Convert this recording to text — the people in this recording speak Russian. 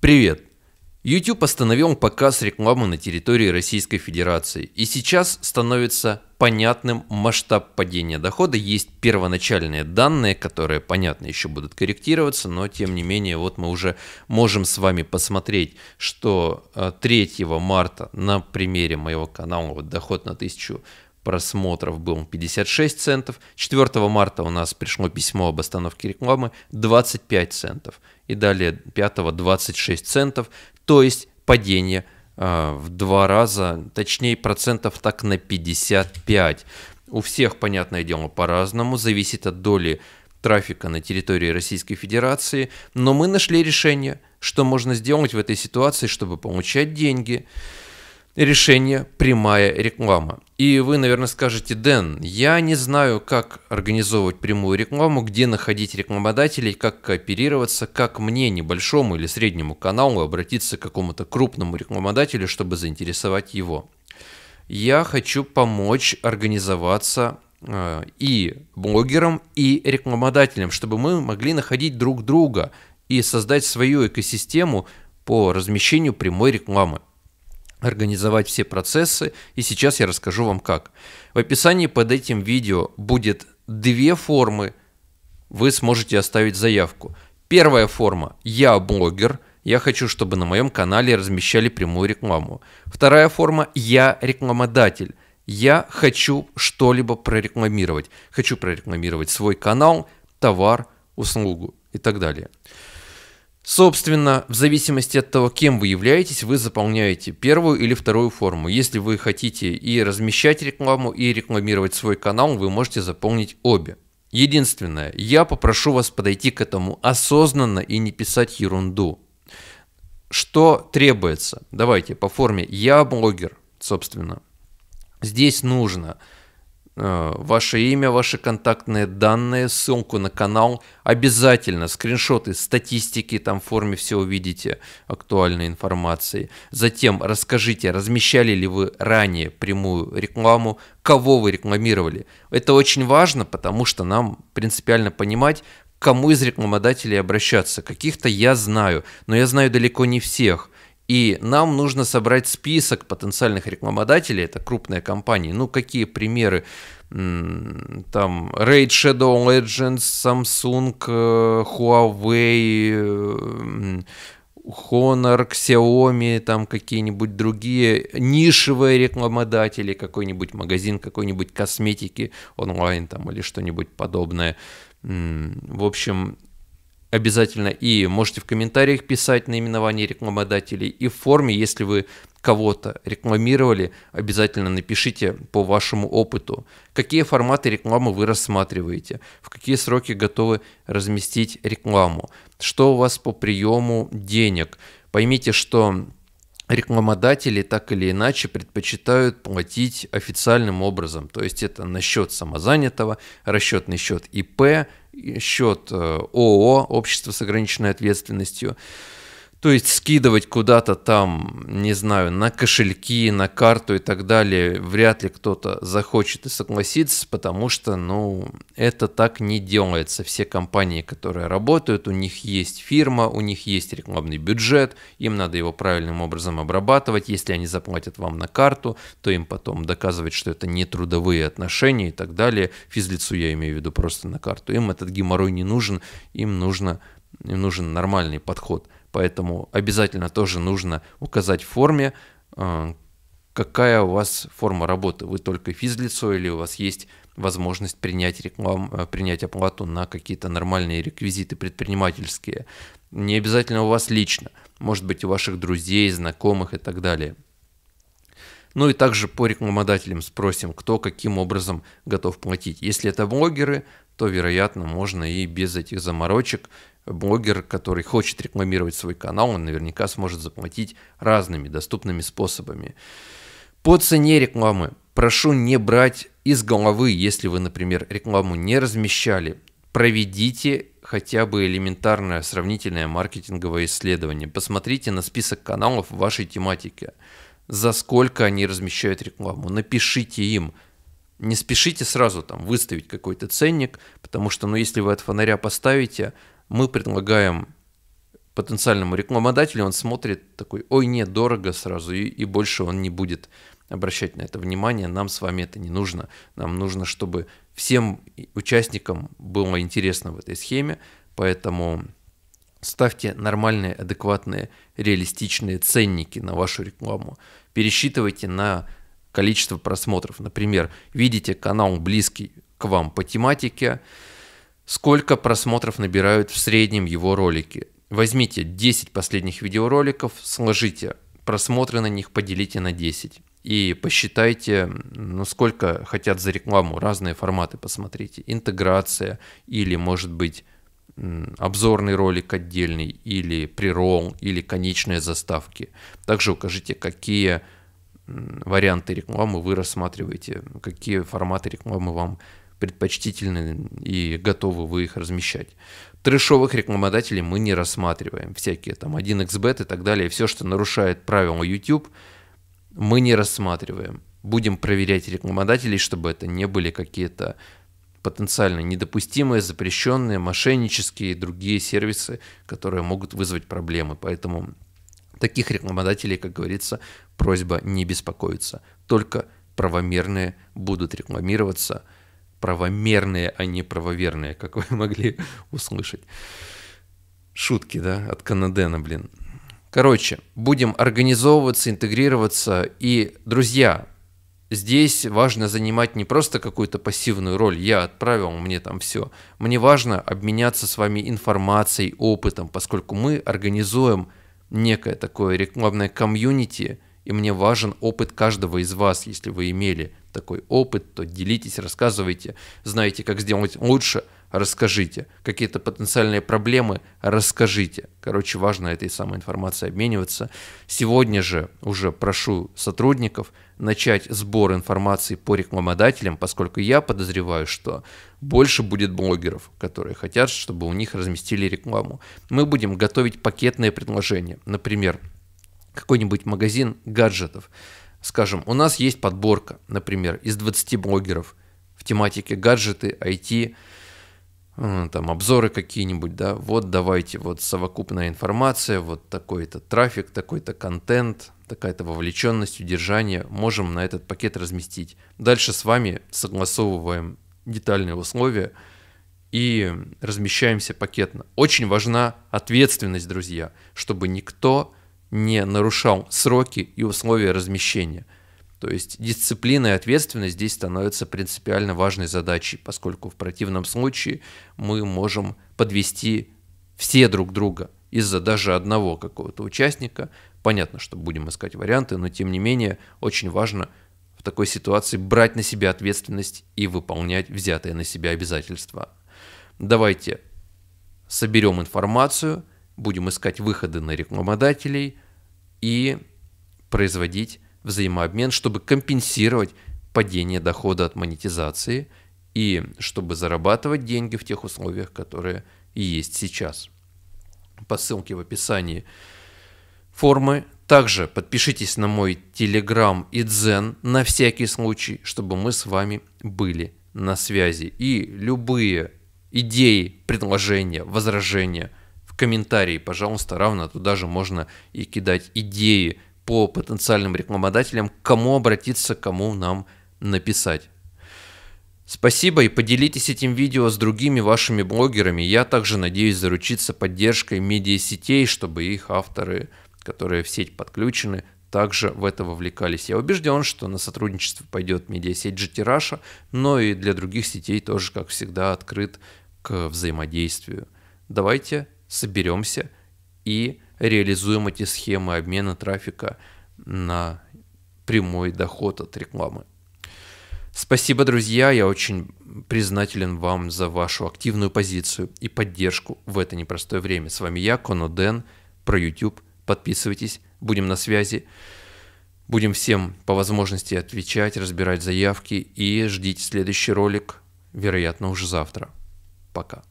Привет! YouTube остановил показ рекламы на территории Российской Федерации, и сейчас становится понятным масштаб падения дохода. Есть первоначальные данные, которые, понятно, еще будут корректироваться, но тем не менее, вот мы уже можем с вами посмотреть, что 3 э, марта на примере моего канала вот доход на 1000 просмотров был 56 центов. 4 марта у нас пришло письмо об остановке рекламы 25 центов. И далее 5 26 центов, то есть падение э, в два раза, точнее процентов так на 55. У всех, понятное дело, по-разному, зависит от доли трафика на территории Российской Федерации, но мы нашли решение, что можно сделать в этой ситуации, чтобы получать деньги решение – прямая реклама. И вы, наверное, скажете, Дэн, я не знаю, как организовывать прямую рекламу, где находить рекламодателей, как кооперироваться, как мне, небольшому или среднему каналу, обратиться к какому-то крупному рекламодателю, чтобы заинтересовать его. Я хочу помочь организоваться э, и блогерам, и рекламодателям, чтобы мы могли находить друг друга и создать свою экосистему по размещению прямой рекламы организовать все процессы, и сейчас я расскажу вам как. В описании под этим видео будет две формы, вы сможете оставить заявку. Первая форма – я блогер, я хочу, чтобы на моем канале размещали прямую рекламу. Вторая форма – я рекламодатель. Я хочу что-либо прорекламировать. Хочу прорекламировать свой канал, товар, услугу и так далее. Собственно, в зависимости от того, кем вы являетесь, вы заполняете первую или вторую форму. Если вы хотите и размещать рекламу, и рекламировать свой канал, вы можете заполнить обе. Единственное, я попрошу вас подойти к этому осознанно и не писать ерунду. Что требуется? Давайте по форме «Я блогер», собственно. Здесь нужно – Э, ваше имя, ваши контактные данные, ссылку на канал. Обязательно скриншоты статистики, там в форме все увидите, актуальной информации. Затем расскажите, размещали ли вы ранее прямую рекламу, кого вы рекламировали. Это очень важно, потому что нам принципиально понимать, к кому из рекламодателей обращаться. Каких-то я знаю, но я знаю далеко не всех – и нам нужно собрать список потенциальных рекламодателей, это крупные компании. Ну, какие примеры? Там Raid Shadow Legends, Samsung, э, Huawei, э, Honor, Xiaomi, там какие-нибудь другие нишевые рекламодатели, какой-нибудь магазин, какой-нибудь косметики онлайн там или что-нибудь подобное. В общем, обязательно и можете в комментариях писать наименование рекламодателей и в форме, если вы кого-то рекламировали, обязательно напишите по вашему опыту, какие форматы рекламы вы рассматриваете, в какие сроки готовы разместить рекламу, что у вас по приему денег. Поймите, что рекламодатели так или иначе предпочитают платить официальным образом, то есть это на счет самозанятого, расчетный счет ИП, счет э, ООО, общество с ограниченной ответственностью, то есть скидывать куда-то там, не знаю, на кошельки, на карту и так далее, вряд ли кто-то захочет и согласится, потому что, ну, это так не делается. Все компании, которые работают, у них есть фирма, у них есть рекламный бюджет, им надо его правильным образом обрабатывать. Если они заплатят вам на карту, то им потом доказывать, что это не трудовые отношения и так далее. Физлицу я имею в виду просто на карту. Им этот геморрой не нужен, им нужно им нужен нормальный подход – Поэтому обязательно тоже нужно указать в форме, э, какая у вас форма работы. Вы только физлицо или у вас есть возможность принять, реклам, э, принять оплату на какие-то нормальные реквизиты предпринимательские. Не обязательно у вас лично, может быть у ваших друзей, знакомых и так далее. Ну и также по рекламодателям спросим, кто каким образом готов платить. Если это блогеры, то, вероятно, можно и без этих заморочек. Блогер, который хочет рекламировать свой канал, он наверняка сможет заплатить разными доступными способами. По цене рекламы прошу не брать из головы, если вы, например, рекламу не размещали, проведите хотя бы элементарное сравнительное маркетинговое исследование. Посмотрите на список каналов вашей тематики, за сколько они размещают рекламу. Напишите им, не спешите сразу там выставить какой-то ценник, потому что, ну, если вы от фонаря поставите, мы предлагаем потенциальному рекламодателю, он смотрит такой, ой, нет, дорого сразу, и, и больше он не будет обращать на это внимание, нам с вами это не нужно. Нам нужно, чтобы всем участникам было интересно в этой схеме, поэтому ставьте нормальные, адекватные, реалистичные ценники на вашу рекламу. Пересчитывайте на количество просмотров. Например, видите канал близкий к вам по тематике, сколько просмотров набирают в среднем его ролики. Возьмите 10 последних видеороликов, сложите просмотры на них, поделите на 10 и посчитайте, ну, сколько хотят за рекламу, разные форматы посмотрите, интеграция или, может быть, обзорный ролик отдельный, или прирол, или конечные заставки. Также укажите, какие варианты рекламы вы рассматриваете, какие форматы рекламы вам предпочтительны и готовы вы их размещать. Трешовых рекламодателей мы не рассматриваем. Всякие там 1xbet и так далее. Все, что нарушает правила YouTube, мы не рассматриваем. Будем проверять рекламодателей, чтобы это не были какие-то потенциально недопустимые, запрещенные, мошеннические и другие сервисы, которые могут вызвать проблемы. Поэтому Таких рекламодателей, как говорится, просьба не беспокоиться. Только правомерные будут рекламироваться. Правомерные, а не правоверные, как вы могли услышать. Шутки, да, от Канадена, блин. Короче, будем организовываться, интегрироваться. И, друзья, здесь важно занимать не просто какую-то пассивную роль. Я отправил, мне там все. Мне важно обменяться с вами информацией, опытом, поскольку мы организуем некое такое рекламное комьюнити, и мне важен опыт каждого из вас. Если вы имели такой опыт, то делитесь, рассказывайте, знаете, как сделать лучше – расскажите. Какие-то потенциальные проблемы расскажите. Короче, важно этой самой информацией обмениваться. Сегодня же уже прошу сотрудников начать сбор информации по рекламодателям, поскольку я подозреваю, что больше будет блогеров, которые хотят, чтобы у них разместили рекламу. Мы будем готовить пакетные предложения. Например, какой-нибудь магазин гаджетов. Скажем, у нас есть подборка, например, из 20 блогеров в тематике гаджеты, IT, Э, там обзоры какие-нибудь, да, вот давайте, вот совокупная информация, вот такой-то трафик, такой-то контент, такая-то вовлеченность, удержание, можем на этот пакет разместить. Дальше с вами согласовываем детальные условия и размещаемся пакетно. Очень важна ответственность, друзья, чтобы никто не нарушал сроки и условия размещения – то есть дисциплина и ответственность здесь становятся принципиально важной задачей, поскольку в противном случае мы можем подвести все друг друга из-за даже одного какого-то участника. Понятно, что будем искать варианты, но тем не менее очень важно в такой ситуации брать на себя ответственность и выполнять взятые на себя обязательства. Давайте соберем информацию, будем искать выходы на рекламодателей и производить взаимообмен, чтобы компенсировать падение дохода от монетизации и чтобы зарабатывать деньги в тех условиях, которые есть сейчас. По ссылке в описании формы. Также подпишитесь на мой Телеграм и Дзен на всякий случай, чтобы мы с вами были на связи. И любые идеи, предложения, возражения в комментарии, пожалуйста, равно туда же можно и кидать идеи по потенциальным рекламодателям, кому обратиться, кому нам написать. Спасибо и поделитесь этим видео с другими вашими блогерами. Я также надеюсь заручиться поддержкой медиасетей, чтобы их авторы, которые в сеть подключены, также в это вовлекались. Я убежден, что на сотрудничество пойдет медиасеть Житираша, но и для других сетей тоже, как всегда, открыт к взаимодействию. Давайте соберемся и реализуем эти схемы обмена трафика на прямой доход от рекламы. Спасибо, друзья. Я очень признателен вам за вашу активную позицию и поддержку в это непростое время. С вами я, Коно Дэн, про YouTube. Подписывайтесь, будем на связи. Будем всем по возможности отвечать, разбирать заявки и ждите следующий ролик, вероятно, уже завтра. Пока.